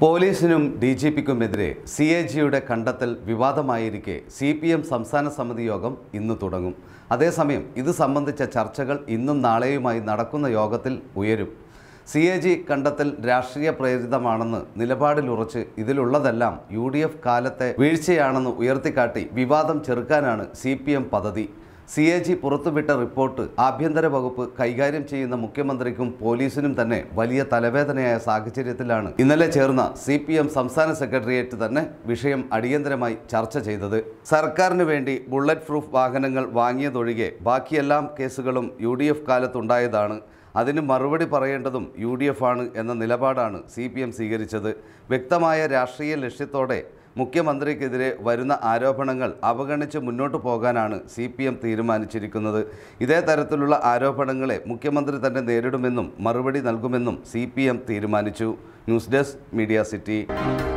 പോലീസിനും D G പിക്കുമെതിരെ C A ജിയുടെ കണ്ടെത്തൽ വിവാദമായിരിക്കെ സി പി എം സംസ്ഥാന സമിതി യോഗം ഇന്ന് തുടങ്ങും അതേസമയം ഇത് സംബന്ധിച്ച ചർച്ചകൾ ഇന്നും നാളെയുമായി നടക്കുന്ന യോഗത്തിൽ ഉയരും സി എ ജി കണ്ടെത്തൽ രാഷ്ട്രീയ പ്രേരിതമാണെന്ന് നിലപാടിലുറച്ച് ഇതിലുള്ളതെല്ലാം യു ഡി എഫ് കാലത്തെ വീഴ്ചയാണെന്ന് ഉയർത്തിക്കാട്ടി വിവാദം ചെറുക്കാനാണ് സി പി എം പദ്ധതി സി എ ജി പുറത്തുവിട്ട റിപ്പോർട്ട് ആഭ്യന്തര വകുപ്പ് കൈകാര്യം ചെയ്യുന്ന മുഖ്യമന്ത്രിക്കും പോലീസിനും തന്നെ വലിയ തലവേദനയായ സാഹചര്യത്തിലാണ് ഇന്നലെ ചേർന്ന സി പി എം സംസ്ഥാന സെക്രട്ടേറിയറ്റ് തന്നെ വിഷയം അടിയന്തരമായി ചർച്ച ചെയ്തത് സർക്കാരിന് വേണ്ടി ബുള്ളറ്റ് പ്രൂഫ് വാഹനങ്ങൾ വാങ്ങിയതൊഴികെ ബാക്കിയെല്ലാം കേസുകളും യു ഡി എഫ് കാലത്തുണ്ടായതാണ് അതിന് മറുപടി പറയേണ്ടതും യു ഡി എഫ് ആണ് എന്ന നിലപാടാണ് സി പി എം സ്വീകരിച്ചത് വ്യക്തമായ രാഷ്ട്രീയ ലക്ഷ്യത്തോടെ മുഖ്യമന്ത്രിക്കെതിരെ വരുന്ന ആരോപണങ്ങൾ അവഗണിച്ച് മുന്നോട്ട് പോകാനാണ് സി പി എം തീരുമാനിച്ചിരിക്കുന്നത് ഇതേ തരത്തിലുള്ള ആരോപണങ്ങളെ മുഖ്യമന്ത്രി തന്നെ നേരിടുമെന്നും മറുപടി നൽകുമെന്നും സി തീരുമാനിച്ചു ന്യൂസ് ഡെസ്ക് മീഡിയ സിറ്റി